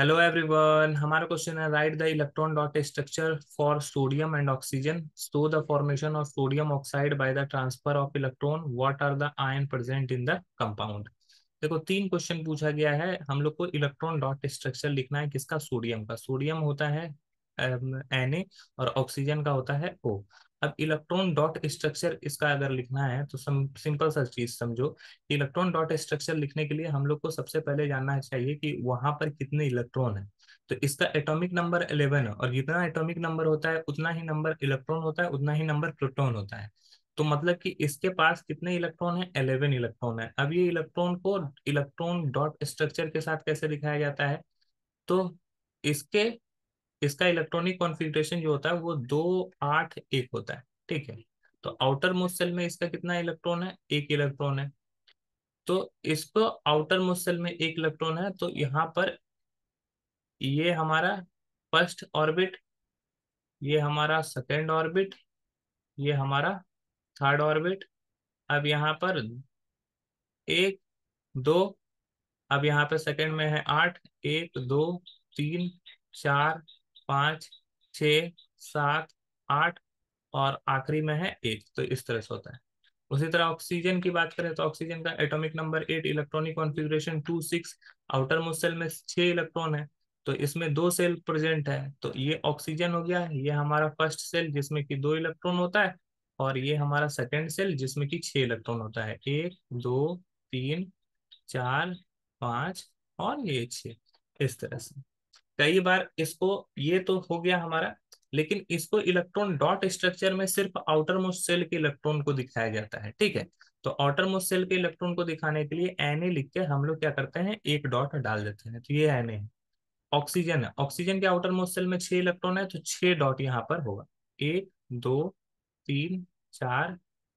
hello everyone हमारा question है write the electron dot structure for sodium and oxygen so the formation of sodium oxide by the transfer of electron what are the ion present in the compound देखो तीन question पूछा गया है हम लोग को इलेक्ट्रॉन डॉट स्ट्रक्चर लिखना है किसका सोडियम का सोडियम होता है एन और ऑक्सीजन का होता है ओ अब इलेक्ट्रॉन डॉट स्ट्रक्चर इसका अगर लिखना है तो सम सिंपल सा चीज समझो इलेक्ट्रॉन डॉट स्ट्रक्चर लिखने के लिए हम लोग को सबसे पहले जानना चाहिए कि वहां पर कितने इलेक्ट्रॉन है तो इसका एटॉमिक नंबर 11 है और जितना एटॉमिक नंबर होता है उतना ही नंबर इलेक्ट्रॉन होता है उतना ही नंबर प्रोटोन होता है तो मतलब कि इसके पास कितने इलेक्ट्रॉन है अलेवन इलेक्ट्रॉन है अब ये इलेक्ट्रॉन को इलेक्ट्रॉन डॉट स्ट्रक्चर के साथ कैसे दिखाया जाता है तो इसके इसका इलेक्ट्रॉनिक कॉन्फिग्रेशन जो होता है वो दो आठ एक होता है ठीक है तो आउटर मोस्ट में इसका कितना इलेक्ट्रॉन है एक इलेक्ट्रॉन है तो इसको आउटर मोस्ट में एक इलेक्ट्रॉन है तो यहाँ पर ये हमारा फर्स्ट ऑर्बिट ये हमारा सेकेंड ऑर्बिट ये हमारा थर्ड ऑर्बिट अब यहाँ पर एक दो अब यहाँ पर सेकेंड में है आठ एक दो तीन चार पांच छ सात आठ और आखिरी में है एक तो इस तरह से होता है उसी तरह ऑक्सीजन की बात करें तो ऑक्सीजन का atomic number eight electronic configuration two six outermost shell में छह इलेक्ट्रॉन है तो इसमें दो सेल प्रेजेंट है तो ये ऑक्सीजन हो गया ये हमारा फर्स्ट सेल जिसमें कि दो इलेक्ट्रॉन होता है और ये हमारा सेकेंड सेल जिसमें कि छह इलेक्ट्रॉन होता है एक दो तीन चार पाँच और ये छ इस तरह से कई बार इसको ये तो हो गया हमारा लेकिन इसको इलेक्ट्रॉन डॉट स्ट्रक्चर में सिर्फ आउटर मोस्ट सेल के इलेक्ट्रॉन को दिखाया जाता है ठीक है तो आउटर मोस्ट सेल के इलेक्ट्रॉन को दिखाने के लिए एन लिख के हम लोग क्या करते हैं एक डॉट डाल देते हैं तो ये एन है ऑक्सीजन है ऑक्सीजन के आउटर मोस्ट सेल में छह इलेक्ट्रॉन है तो छह डॉट यहाँ पर होगा एक दो तीन चार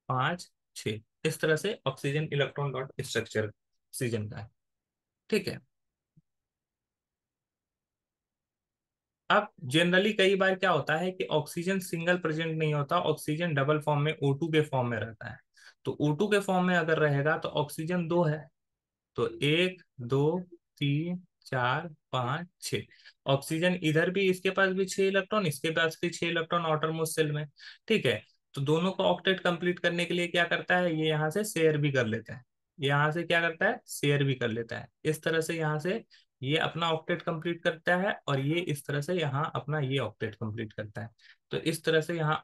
पांच छ इस तरह से oxygen electron dot structure oxygen का है ठीक है अब जनरली कई बार क्या होता है कि ऑक्सीजन सिंगल प्रेजेंट नहीं होता ऑक्सीजन डबल फॉर्म में ओ के फॉर्म में रहता है तो ओ के फॉर्म में अगर रहेगा तो ऑक्सीजन दो है तो एक दो तीन चार पांच छ ऑक्सीजन इधर भी इसके पास भी छह इलेक्ट्रॉन इसके पास भी छह इलेक्ट्रॉन ऑटर मोस्ट सेल में ठीक है तो दोनों को ऑक्टेट कंप्लीट करने के लिए क्या करता है ये यहाँ से शेयर भी कर लेते हैं यहाँ से क्या करता है शेयर भी कर लेता है इस तरह से यहाँ से ये अपना ऑक्टेट कंप्लीट करता है और ये इस तरह से यहाँ अपना ये ऑक्टेट कंप्लीट करता है तो इस तरह से यहाँ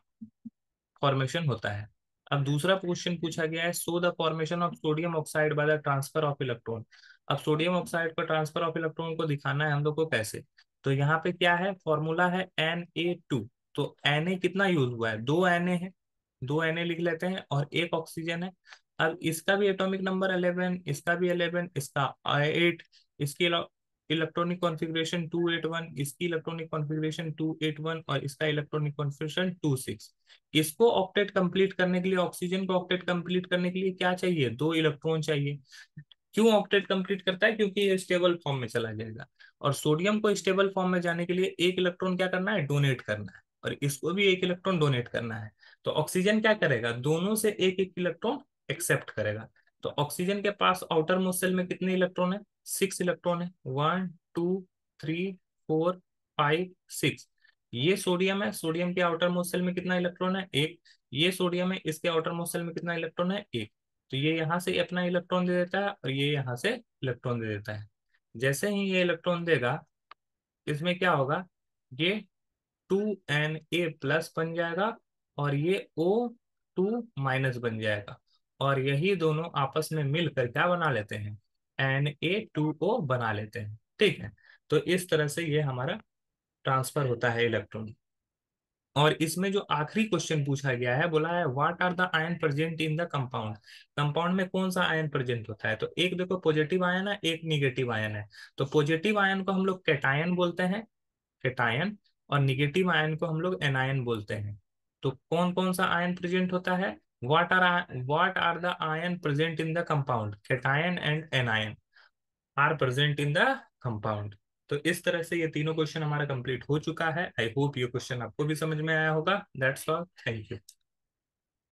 फॉर्मेशन होता है अब दूसरा क्वेश्चन पूछा गया है so the formation of sodium oxide by the transfer of electron अब सोडियम ऑक्साइड को ट्रांसफर ऑफ इलेक्ट्रॉन को दिखाना है हम लोग को कैसे तो यहाँ पे क्या है फॉर्मूला है एन ए टू तो एन ए कितना यूज हुआ है दो एन ए है दो एन ए लिख लेते हैं और एक ऑक्सीजन है अब इसका भी एटॉमिक नंबर 11 इसका भी 11 इसका 8 इसके इलेक्ट्रॉनिक कॉन्फ़िगरेशन 281 इसकी इलेक्ट्रॉनिक कॉन्फ़िगरेशन 281 और इसका इलेक्ट्रॉनिक कॉन्फ़िगरेशन 26 इसको ऑक्टेट कंप्लीट करने के लिए ऑक्सीजन को ऑक्टेट कंप्लीट करने के लिए क्या चाहिए दो इलेक्ट्रॉन चाहिए क्यों ऑक्टेट कंप्लीट करता है क्योंकि ये स्टेबल फॉर्म में चला जाएगा और सोडियम को स्टेबल फॉर्म में जाने के लिए एक इलेक्ट्रॉन क्या करना है डोनेट करना है और इसको भी एक इलेक्ट्रॉन डोनेट करना है तो ऑक्सीजन क्या करेगा दोनों से एक एक इलेक्ट्रॉन एक्सेप्ट करेगा तो ऑक्सीजन के पास आउटर मोस्ट सेल में कितने इलेक्ट्रॉन है सिक्स इलेक्ट्रॉन है one two three four five six ये सोडियम है सोडियम के आउटर मोस्ट में कितना इलेक्ट्रॉन है एक ये सोडियम है इसके आउटर मोसल में कितना इलेक्ट्रॉन है एक तो ये यहाँ से अपना इलेक्ट्रॉन दे देता है और ये यहाँ से इलेक्ट्रॉन दे देता है जैसे ही ये इलेक्ट्रॉन देगा इसमें क्या होगा ये टू एन ए प्लस बन जाएगा और ये ओ टू माइनस बन जाएगा और यही दोनों आपस में मिलकर क्या बना लेते हैं एन ए टू ओ बना लेते हैं ठीक है तो इस तरह से ये हमारा ट्रांसफर होता है इलेक्ट्रॉन और इसमें जो आखिरी क्वेश्चन पूछा गया है बोला है what are the ion present in the compound compound में कौन सा आयन प्रेजेंट होता है तो एक देखो पॉजिटिव आयन है एक निगेटिव आयन है तो पॉजिटिव आयन को हम लोग कैटायन बोलते हैं कैटायन और निगेटिव आयन को हम लोग एनायन बोलते हैं तो कौन कौन सा आयन प्रेजेंट होता है what are what are the ion present in the compound cation and anion are present in the compound तो इस तरह से ये तीनों क्वेश्चन हमारा कंप्लीट हो चुका है आई होप ये क्वेश्चन आपको भी समझ में आया होगा दैट्स ऑल थैंक यू